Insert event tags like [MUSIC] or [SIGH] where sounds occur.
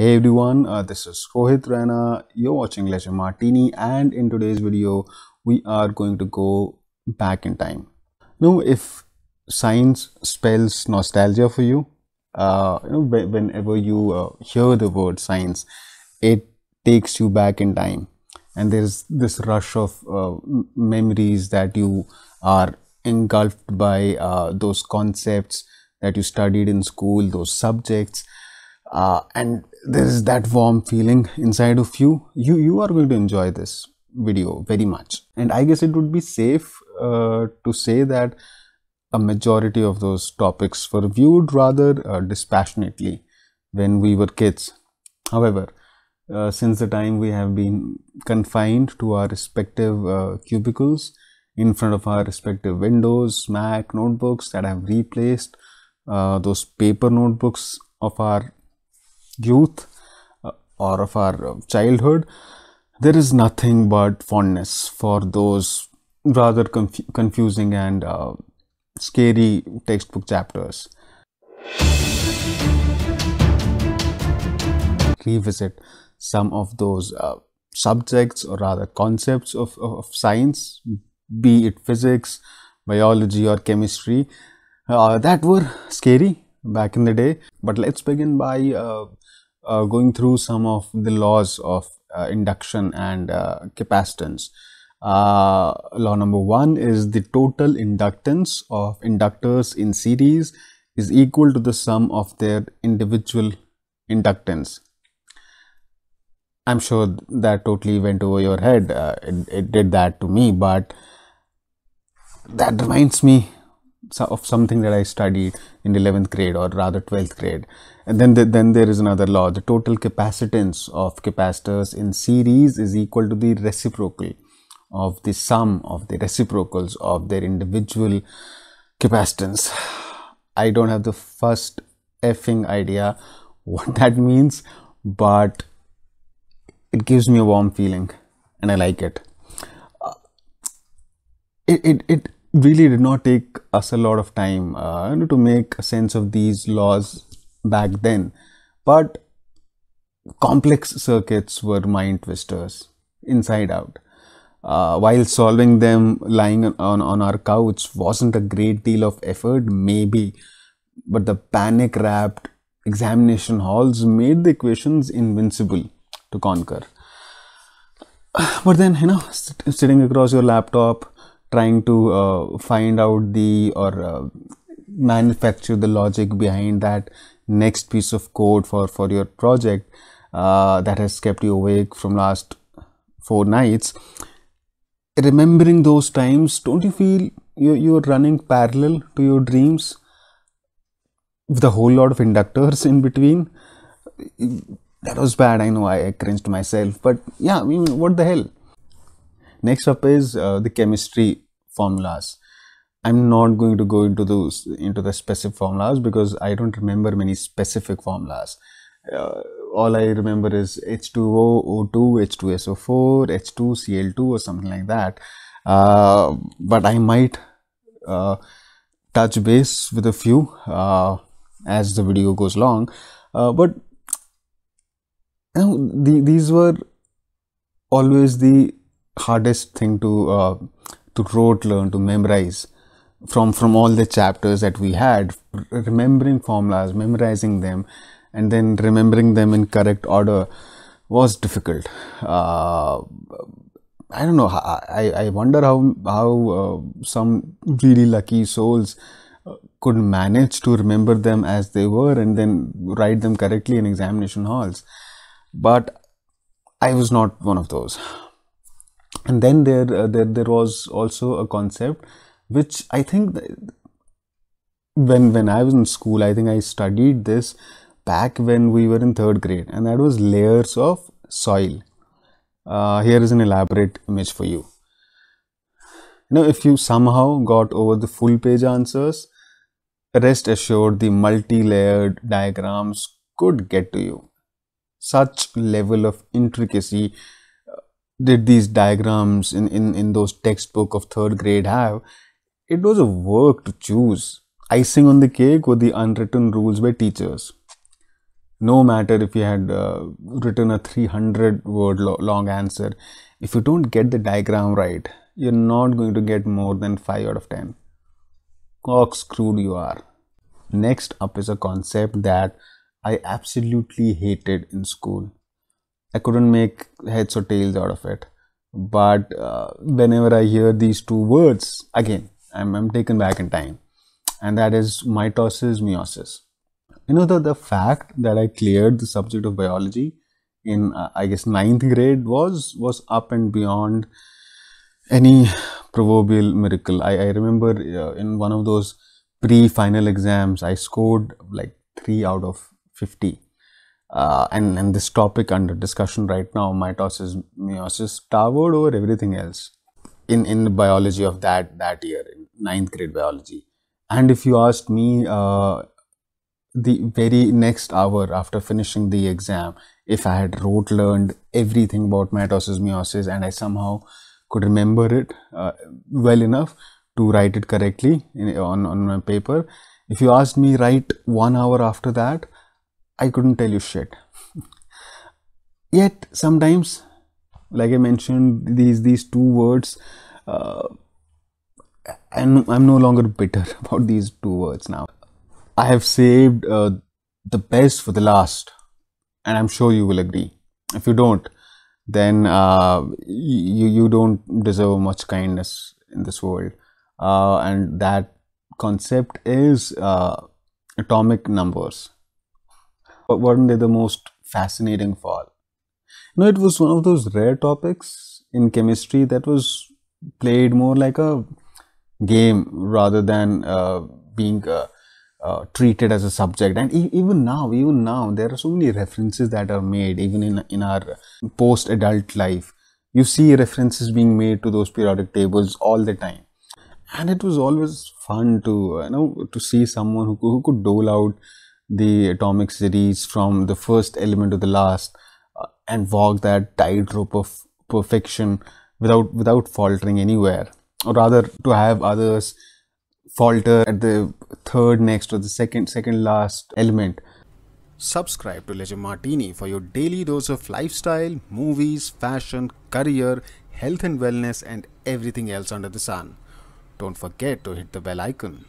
Hey everyone, uh, this is Kohit Rana. You're watching Leisure Martini, and in today's video, we are going to go back in time. Now, if science spells nostalgia for you, uh, you know, whenever you uh, hear the word science, it takes you back in time, and there's this rush of uh, memories that you are engulfed by uh, those concepts that you studied in school, those subjects uh, and there is that warm feeling inside of you you you are going to enjoy this video very much and i guess it would be safe uh, to say that a majority of those topics were viewed rather uh, dispassionately when we were kids however uh, since the time we have been confined to our respective uh, cubicles in front of our respective windows mac notebooks that have replaced uh, those paper notebooks of our youth uh, or of our childhood, there is nothing but fondness for those rather conf confusing and uh, scary textbook chapters. Revisit some of those uh, subjects or rather concepts of, of, science, be it physics, biology, or chemistry, uh, that were scary back in the day. But let's begin by uh, uh, going through some of the laws of uh, induction and uh, capacitance. Uh, law number one is the total inductance of inductors in series is equal to the sum of their individual inductance. I'm sure that totally went over your head. Uh, it, it, did that to me, but that reminds me of something that I studied in 11th grade or rather 12th grade. And then, the, then there is another law. The total capacitance of capacitors in series is equal to the reciprocal of the sum of the reciprocals of their individual capacitance. I don't have the first effing idea what that means, but it gives me a warm feeling and I like it. Uh, it, it, it really did not take us a lot of time uh, you know, to make sense of these laws back then. But complex circuits were mind twisters inside out. Uh, while solving them lying on, on our couch wasn't a great deal of effort, maybe, but the panic wrapped examination halls made the equations invincible to conquer. [SIGHS] But then, you know, sitting across your laptop, trying to uh, find out the or uh, manufacture the logic behind that next piece of code for for your project uh, that has kept you awake from last four nights remembering those times don't you feel you you're running parallel to your dreams with a whole lot of inductors in between that was bad i know i, I cringed myself but yeah I mean, what the hell next up is uh, the chemistry formulas i'm not going to go into those into the specific formulas because i don't remember many specific formulas uh, all I remember is H2O, O2, H2SO4, H2Cl2 or something like that. Uh, but I might uh, touch base with a few uh, as the video goes along. Uh, but you know, the, these were always the hardest thing to uh, to rote learn, to memorize from, from all the chapters that we had, remembering formulas, memorizing them, and then remembering them in correct order was difficult. Uh, I don't know. I, I wonder how how uh, some really lucky souls uh, could manage to remember them as they were and then write them correctly in examination halls. But I was not one of those and then there, uh, there there was also a concept which i think when when i was in school i think i studied this back when we were in third grade and that was layers of soil uh, here is an elaborate image for you now if you somehow got over the full page answers rest assured the multi-layered diagrams could get to you such level of intricacy did these diagrams in, in, in those textbook of third grade have, it was a work to choose. Icing on the cake were the unwritten rules by teachers. No matter if you had uh, written a 300 word lo long answer, if you don't get the diagram right, you're not going to get more than 5 out of 10. screwed you are. Next up is a concept that I absolutely hated in school I couldn't make heads or tails out of it. But uh, whenever I hear these two words, again, I'm, I'm taken back in time. And that is mitosis, meiosis. You know, the, the fact that I cleared the subject of biology in, uh, I guess, ninth grade was, was up and beyond any proverbial miracle. I, I remember uh, in one of those pre final exams, I scored like 3 out of 50 uh, and, and this topic under discussion right now, mitosis, meiosis, towered over everything else in, in the biology of that, that year, in ninth grade biology. And if you asked me, uh, the very next hour after finishing the exam, if I had rote learned everything about mitosis, meiosis, and I somehow could remember it uh, well enough to write it correctly in, on, on my paper, if you asked me, write one hour after that, I couldn't tell you shit. Yet sometimes, like I mentioned, these these two words, uh, and I'm no longer bitter [LAUGHS] about these two words now. I have saved uh, the best for the last, and I'm sure you will agree. If you don't, then uh, you you don't deserve much kindness in this world, uh, and that concept is uh, atomic numbers weren't they the most fascinating of all? You know, it was one of those rare topics in chemistry that was played more like a game rather than uh, being uh, uh, treated as a subject. And e even now, even now, there are so many references that are made, even in, in our post adult life. You see references being made to those periodic tables all the time. And it was always fun to you know to see someone who, who could dole out the atomic series from the first element to the last uh, and walk that tightrope of perfection without without faltering anywhere or rather to have others falter at the third next or the second second last element subscribe to Leisure Martini for your daily dose of lifestyle movies fashion career health and wellness and everything else under the sun don't forget to hit the bell icon